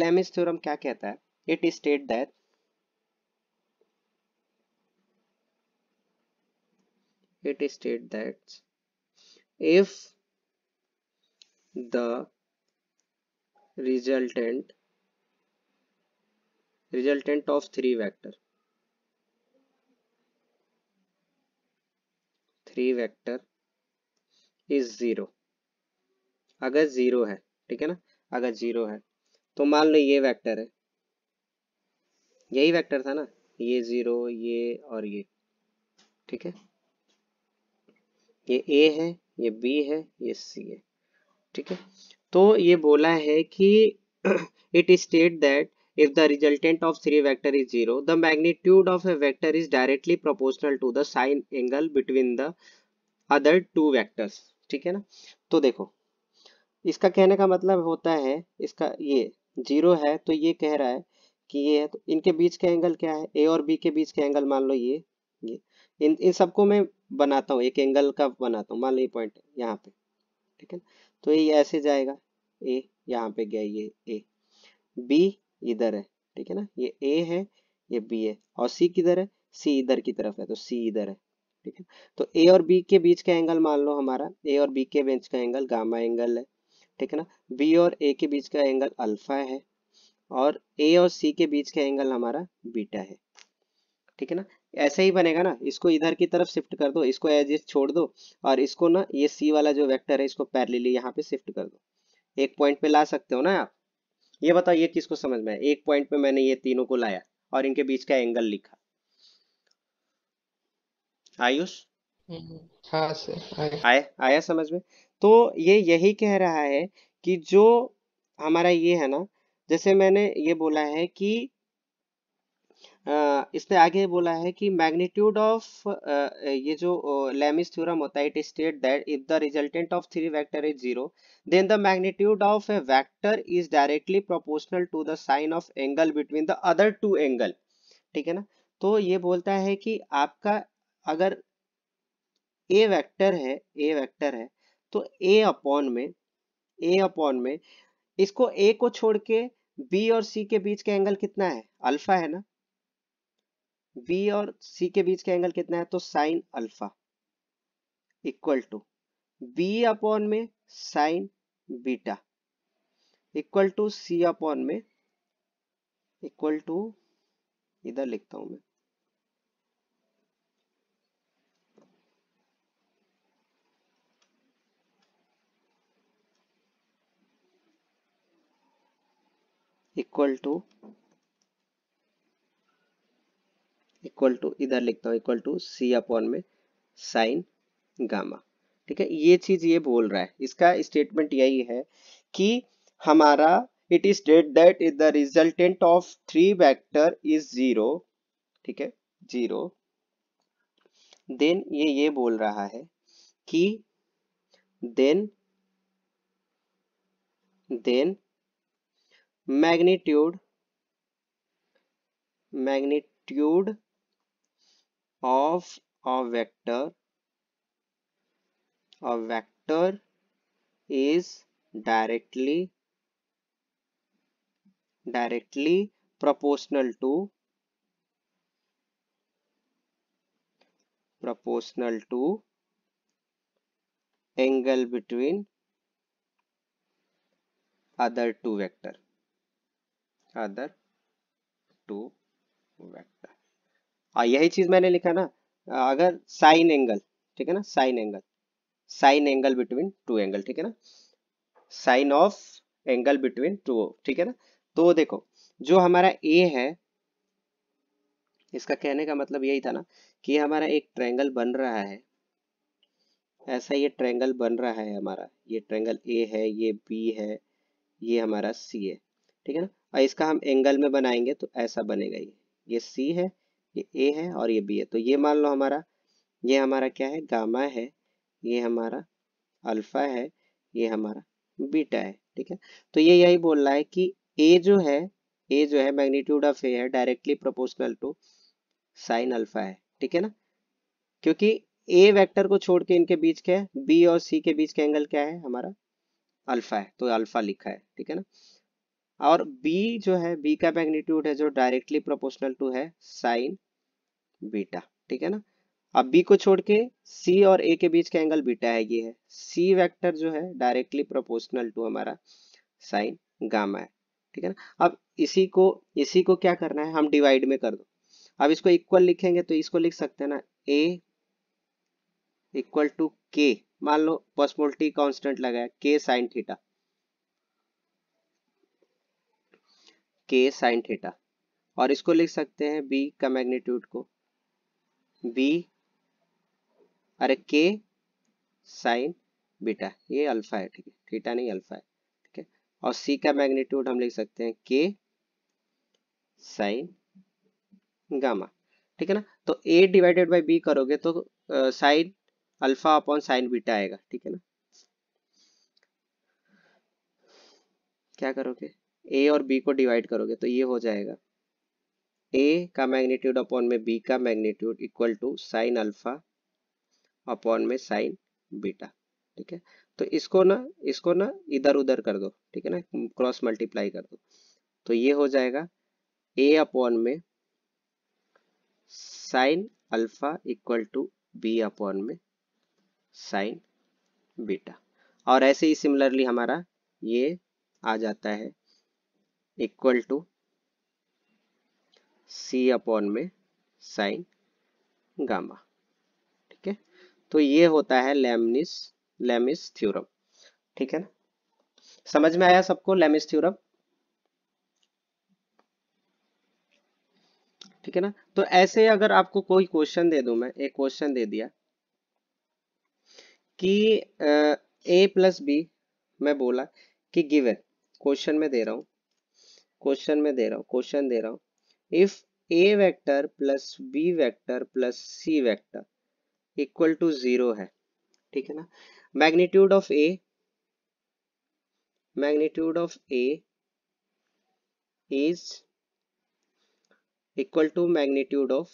लेमिस थ्योरम क्या कहता है it is state that it is stated that if the resultant resultant of three vector three vector is zero अगर जीरो है ठीक है ना अगर जीरो है तो मान लो ये वेक्टर है यही वेक्टर था ना ये जीरो ये और ये ठीक है ये ए है ये बी है ये सी है ठीक है तो ये बोला है कि it is stated that if the resultant of three vector is zero the magnitude of a vector is directly proportional to the sine angle between the other two vectors ठीक है ना तो देखो इसका कहने का मतलब होता है इसका ये जीरो है तो ये कह रहा है कि ये है तो इनके बीच का एंगल क्या है ए और बी के बीच का एंगल मान लो ये ये इन इन सबको मैं बनाता हूँ एक एंगल का बनाता हूँ मान ली पॉइंट यहाँ पे ठीक है तो ये ऐसे जाएगा ए यहाँ पे गया ये ए बी इधर है ठीक है ना ये ए है ये बी है और सी किधर है सी इधर की तरफ है तो सी इधर है ठीक है तो ए और बी के बीच का एंगल मान लो हमारा ए और बी के बीच का एंगल गामा एंगल है ठीक है ना बी और ए के बीच का एंगल अल्फा है और ए और सी के बीच का एंगल हमारा बीटा है ठीक है ना ऐसे ही बनेगा ना इसको इधर की तरफ शिफ्ट कर दो इसको एज इज छोड़ दो और इसको ना ये सी वाला जो वेक्टर है इसको पैरेलली यहाँ पे शिफ्ट कर दो एक पॉइंट पे ला सकते हो ना आप ये बताओ ये किसको समझ में है एक पॉइंट पे मैंने ये तीनों को लाया और इनके बीच का एंगल लिखा आयुष हम्म, हाँ सर आया समझ में तो ये यही कह रहा है कि जो हमारा ये है ना जैसे मैंने ये बोला है कि इसने आगे बोला है कि मैग्नीट्यूड ऑफ ये जो लेमिस थ्योरम होता है it state that if the resultant of three vector is zero then the magnitude of A vector is directly proportional to the sine of angle between the other two angle ठीक है ना तो ये बोलता है कि आपका अगर ए वेक्टर है ए वेक्टर है तो ए अपॉन में ए अपॉन में इसको ए को छोड़ के बी और सी के बीच का एंगल कितना है अल्फा है ना बी और सी के बीच का एंगल कितना है तो sine alpha equal to B upon में sine beta equal to C upon में इक्वल टू इधर लिखता हूं मैं इक्वल टू इक्वल टू इधर लिखता हूँ इक्वल टू सी अपॉन में साइन गामा ठीक है ये चीज ये बोल रहा है इसका स्टेटमेंट यही है कि हमारा it is stated that is the resultant of three vector is zero ठीक है जीरो देन ये ये बोल रहा है कि then then magnitude magnitude of a vector a vector is directly directly proportional to proportional to angle between other two vector other two vector और हाँ, यही चीज मैंने लिखा ना अगर साइन एंगल ठीक है ना sine angle sine angle between two angle ठीक है ना sine of angle between two ठीक है ना तो देखो जो हमारा ए है इसका कहने का मतलब यही था ना कि हमारा एक ट्रायंगल बन रहा है ऐसा ये ट्रायंगल बन रहा है हमारा ये ट्रायंगल ए है ये बी है ये हमारा सी है ठीक है ना और इसका हम एंगल में बनाएंगे तो ऐसा बनेगा ये ये सी है ये ए है और ये बी है तो ये मान लो हमारा ये हमारा क्या है गामा है ये हमारा अल्फा है ये हमारा बीटा है ठीक है तो ये यही बोल रहा है कि ए जो है ए जो है मैग्नीट्यूड ऑफ ए है directly proportional to sine alpha है ठीक है ना क्योंकि ए वेक्टर को छोड़ के इनके बीच क्या है बी और सी के बीच का एंगल क्या है हमारा अल्फा है तो अल्फा लिखा है ठीक है ना और b जो है b का मैग्नीट्यूड है जो डायरेक्टली प्रोपोर्शनल टू है साइन बीटा ठीक है ना अब b को छोड़ के c और a के बीच का एंगल बीटा है ये है c वेक्टर जो है डायरेक्टली प्रोपोर्शनल टू हमारा साइन गामा है ठीक है ना अब इसी को इसी को क्या करना है हम डिवाइड में कर दो अब इसको इक्वल लिखेंगे तो इसको लिख सकते हैं ना ए इक्वल टू के मान लो पॉसिबिलिटी कॉन्स्टेंट लगाया के साइन थीटा के साइन थीटा और इसको लिख सकते हैं बी का मैग्नीट्यूड को बी अरे के साइन बीटा ये अल्फा है ठीक है थीटा नहीं अल्फा है ठीक है और सी का मैग्नीट्यूड हम लिख सकते हैं के साइन गामा ठीक है ना तो ए डिवाइडेड बाई बी करोगे तो sine alpha upon sine beta आएगा ठीक है ना क्या करोगे ए और बी को डिवाइड करोगे तो ये हो जाएगा ए का मैग्नीट्यूड अपॉन में बी का magnitude equal to sine alpha upon में साइन बीटा ठीक है तो इसको ना इसको ना इधर उधर कर दो ठीक है ना क्रॉस मल्टीप्लाई कर दो तो ये हो जाएगा ए अपॉन में sine alpha equal to B upon में साइन बीटा और ऐसे ही सिमिलरली हमारा ये आ जाता है इक्वल टू सी अपॉन में साइन गामा ठीक है तो ये होता है लेमनिस लेमिस थ्योरम ठीक है ना समझ में आया सबको लेमिस थ्योरम ठीक है ना तो ऐसे अगर आपको कोई क्वेश्चन दे दू मैं एक क्वेश्चन दे दिया कि ए प्लस बी मैं बोला कि गिवन क्वेश्चन में दे रहा हूं क्वेश्चन में दे रहा हूँ क्वेश्चन दे रहा हूँ if A vector plus B vector plus C vector equal to zero है ठीक है ना magnitude of A magnitude of A is equal to magnitude of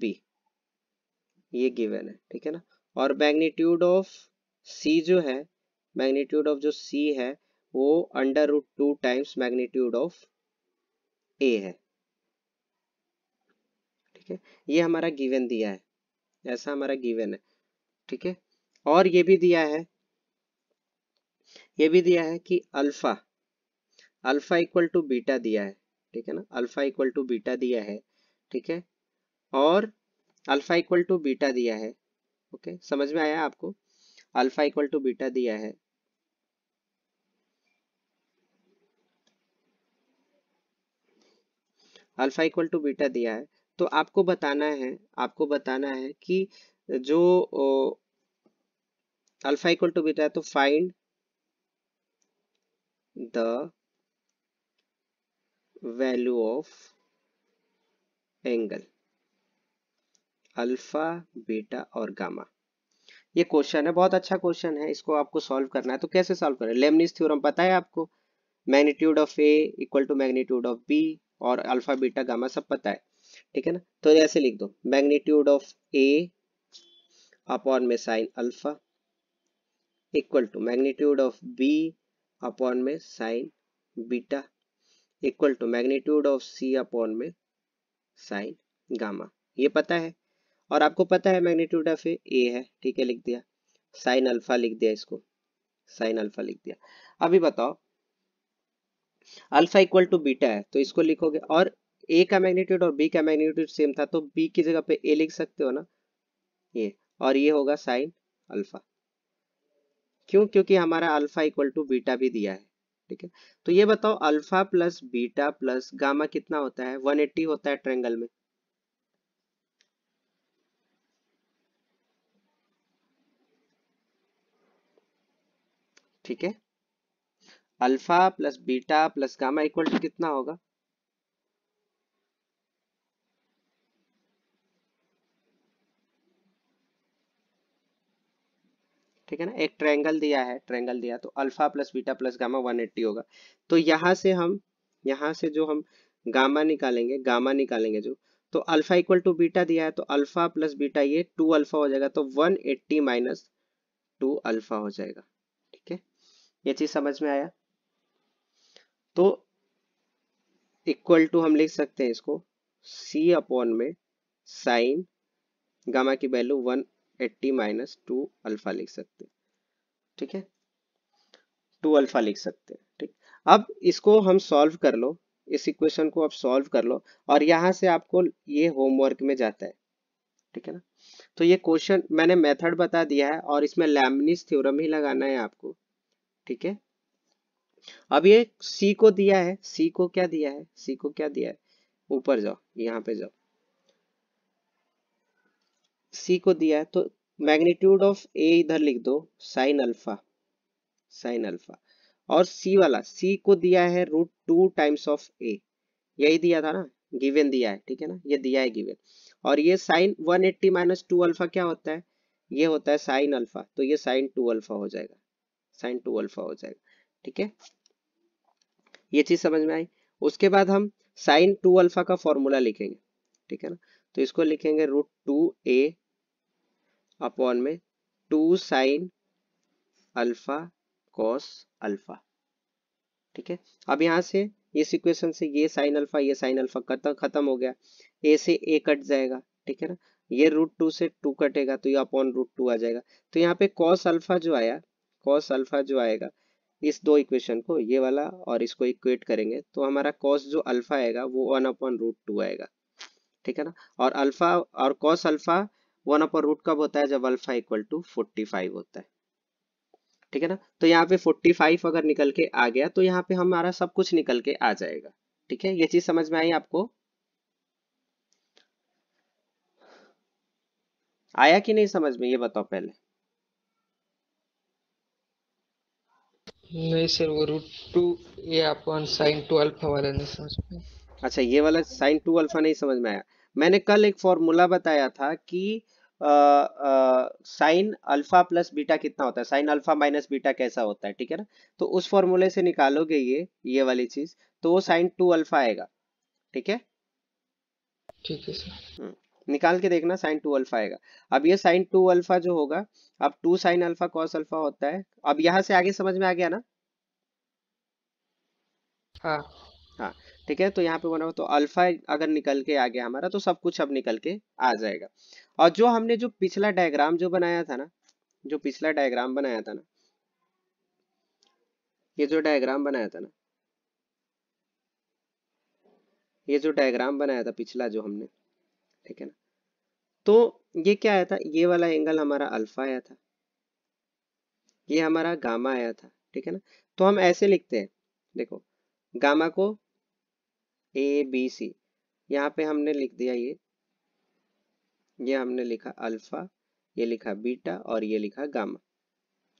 B ये गिवन है ठीक है ना और मैग्नीट्यूड ऑफ सी जो है मैग्नीट्यूड ऑफ जो सी है वो under root two times magnitude of A है ठीक है ये हमारा गिवन दिया है ऐसा हमारा गिवन है ठीक है और ये भी दिया है ये भी दिया है कि alpha alpha equal to beta दिया है ठीक है ना अल्फा इक्वल टू बीटा दिया है ठीक है और अल्फा इक्वल टू बीटा दिया है ओके समझ में आया आपको अल्फा इक्वल टू बीटा दिया है अल्फा इक्वल टू बीटा दिया है तो आपको बताना है आपको बताना है कि जो अल्फा इक्वल टू बीटा है तो find the value of angle alpha beta और गामा ये क्वेश्चन है बहुत अच्छा क्वेश्चन है इसको आपको सॉल्व करना है तो कैसे सॉल्व करें लेमनिस थ्योरम पता है आपको magnitude of A equal to magnitude of B और अल्फा बीटा गामा सब पता है ठीक है ना तो ऐसे लिख दो मैग्नीट्यूड ऑफ ए अपॉन में sine alpha equal to magnitude of B upon में sine beta equal to magnitude of C upon में साइन गामा ये पता है और आपको पता है मैग्नीट्यूड ऑफ ए ए है ठीक है लिख दिया साइन अल्फा लिख दिया इसको साइन अल्फा लिख दिया अभी बताओ अल्फा इक्वल टू बीटा है तो इसको लिखोगे और ए का मैग्नीट्यूड और बी का मैग्नीट्यूड सेम था तो बी की जगह पे ए लिख सकते हो ना ये और ये होगा साइन अल्फा क्यों क्योंकि हमारा अल्फा इक्वल टू बीटा भी दिया है ठीक है तो ये बताओ alpha plus beta plus gamma कितना होता है 180 होता है ट्रेंगल में ठीक है alpha plus beta plus gamma equal to कितना होगा ठीक है ना एक ट्रायंगल दिया है ट्रायंगल दिया तो alpha plus beta plus gamma 180 होगा तो यहां से हम यहां से जो हम गामा निकालेंगे गामा निकालेंगे जो तो अल्फा इक्वल टू बीटा दिया है तो अल्फा प्लस बीटा ये टू अल्फा हो जाएगा तो 180 एट्टी माइनस टू अल्फा हो जाएगा ठीक है ये चीज समझ में आया तो इक्वल टू हम लिख सकते हैं इसको सी अपॉन में साइन गामा की वैल्यू 180 माइनस टू अल्फा लिख सकते हैं ठीक है टू अल्फा लिख सकते हैं ठीक अब इसको हम सॉल्व कर लो इस इक्वेशन को आप सॉल्व कर लो और यहां से आपको ये होमवर्क में जाता है ठीक है ना तो ये क्वेश्चन मैंने मेथड बता दिया है और इसमें लैमनिस थ्योरम ही लगाना है आपको ठीक है अब ये सी को दिया है सी को क्या दिया है सी को क्या दिया है ऊपर जाओ यहाँ पे जाओ सी को दिया है तो मैग्नीट्यूड ऑफ ए इधर लिख दो साइन अल्फा साइन अल्फा और सी वाला सी को दिया है root two times of a यही दिया था ना गिवन दिया है ठीक है ना ये दिया है गिवन और ये sine 180 eighty minus two alpha क्या होता है ये होता है साइन अल्फा तो ये साइन टू अल्फा हो जाएगा साइन टू अल्फा हो जाएगा ठीक है ये चीज समझ में आई उसके बाद हम साइन टू अल्फा का फॉर्मूला लिखेंगे ठीक है ना तो इसको लिखेंगे रूट टू ए अपॉन में two sine alpha cos alpha ठीक है अब यहाँ से इस इक्वेशन से ये साइन अल्फा ये साइन अल्फा खत्म खत्म हो गया ए से ए कट जाएगा ठीक है ना ये रूट टू से टू कटेगा तो ये अपॉन रूट टू आ जाएगा तो यहाँ पे कॉस अल्फा जो आया कॉस अल्फा जो आएगा इस दो इक्वेशन को ये वाला और इसको इक्वेट करेंगे तो हमारा कॉस जो अल्फा आएगा वो वन अपॉन रूट टू आएगा ठीक है ना और अल्फा और cos alpha one upon root कब होता है जब alpha equal to forty five होता है ठीक है ना तो यहाँ पे फोर्टी फाइव अगर निकल के आ गया तो यहाँ पे हमारा सब कुछ निकल के आ जाएगा ठीक है ये चीज समझ में आई आपको आया कि नहीं समझ में ये बताओ पहले नहीं सर वो रूट टू ये अपन साइन टू अल्फा वाला नहीं समझ में अच्छा ये वाला साइन टू अल्फा नहीं समझ में आया मैंने कल एक फॉर्मूला बताया था कि साइन अल्फा प्लस बीटा कितना होता है साइन अल्फा माइनस बीटा कैसा होता है ठीक है ना तो उस फॉर्मूले से निकालोगे ये ये वाली चीज तो वो साइन टू अल्फा आएगा ठीक है ठीक है सर हम्म। निकाल के देखना साइन टू अल्फा आएगा अब ये साइन टू अल्फा जो होगा अब two sine alpha cos alpha होता है अब यहां से आगे समझ में आ गया ना हाँ हाँ ठीक है तो यहाँ पे बना तो अल्फा अगर निकल के आ गया हमारा तो सब कुछ अब निकल के आ जाएगा और जो हमने जो पिछला डायग्राम जो बनाया था ना जो पिछला डायग्राम बनाया था ना ये जो डायग्राम बनाया था ना ये जो डायग्राम बनाया था पिछला जो हमने ठीक है ना तो ये क्या आया था ये वाला एंगल हमारा अल्फा आया था ये हमारा गामा आया था ठीक है ना तो हम ऐसे लिखते हैं देखो गामा को ए बी सी यहाँ पे हमने लिख दिया ये ये हमने लिखा अल्फा ये लिखा बीटा और ये लिखा गामा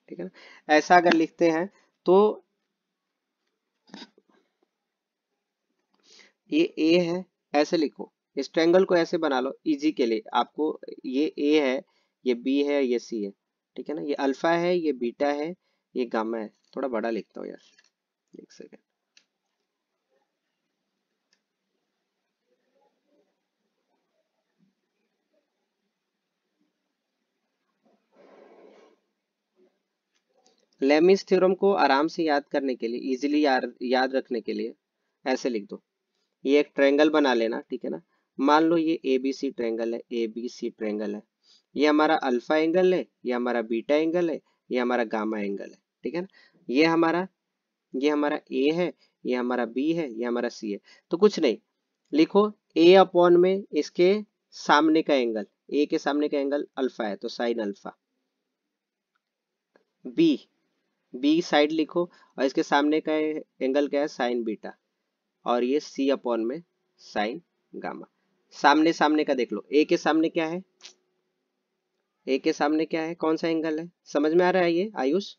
ठीक है ना ऐसा अगर लिखते हैं तो ये ए है ऐसे लिखो इस ट्रैंगल को ऐसे बना लो इजी के लिए आपको ये ए है ये बी है ये सी है ठीक है ना ये अल्फा है ये बीटा है ये गामा है थोड़ा बड़ा लिखता हूँ यार एक सेकेंड लेमिस थ्योरम को आराम से याद करने के लिए इजीली याद रखने के लिए ऐसे लिख दो ये एक ट्रेंगल बना लेना ठीक है ना मान लो ये ए बी सी ट्रेंगल है ए बी सी ट्रैंगल है ये हमारा अल्फा एंगल है ये हमारा बीटा एंगल है ये हमारा गामा एंगल है ठीक है ना ये हमारा ये हमारा ए है ये हमारा बी है ये हमारा सी है तो कुछ नहीं लिखो ए अपॉन में इसके सामने का एंगल ए के सामने का एंगल अल्फा है तो sine alpha b b side लिखो और इसके सामने का एंगल क्या है साइन बीटा और ये सी अपॉन में साइन गामा सामने सामने का देख लो ए के सामने क्या है ए के सामने क्या है कौन सा एंगल है समझ में आ रहा है ये आयुष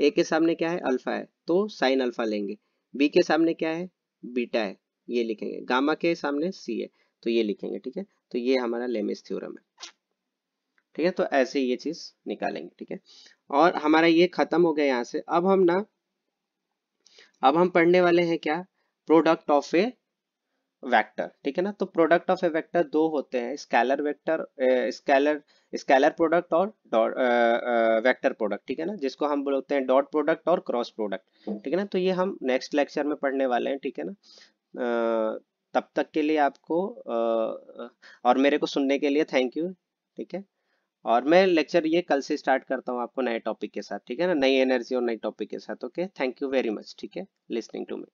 ए के सामने क्या है अल्फा है तो साइन अल्फा लेंगे बी के सामने क्या है बीटा है ये लिखेंगे गामा के सामने सी है तो ये लिखेंगे ठीक है तो ये हमारा लेमिस थ्योरम है ठीक है तो ऐसे ये चीज निकालेंगे ठीक है और हमारा ये खत्म हो गया यहाँ से अब हम ना अब हम पढ़ने वाले हैं क्या प्रोडक्ट ऑफ ए वेक्टर ठीक है ना तो प्रोडक्ट ऑफ ए वेक्टर दो होते हैं scalar vector scalar scalar product और डॉट वेक्टर प्रोडक्ट ठीक है ना जिसको हम बोलते हैं डॉट प्रोडक्ट और क्रॉस प्रोडक्ट ठीक है ना तो ये हम नेक्स्ट लेक्चर में पढ़ने वाले हैं ठीक है ना तब तक के लिए आपको और मेरे को सुनने के लिए थैंक यू ठीक है और मैं लेक्चर ये कल से स्टार्ट करता हूँ आपको नए टॉपिक के साथ ठीक है ना नई एनर्जी और नई टॉपिक के साथ okay thank you very much ठीक है लिसनिंग टू मी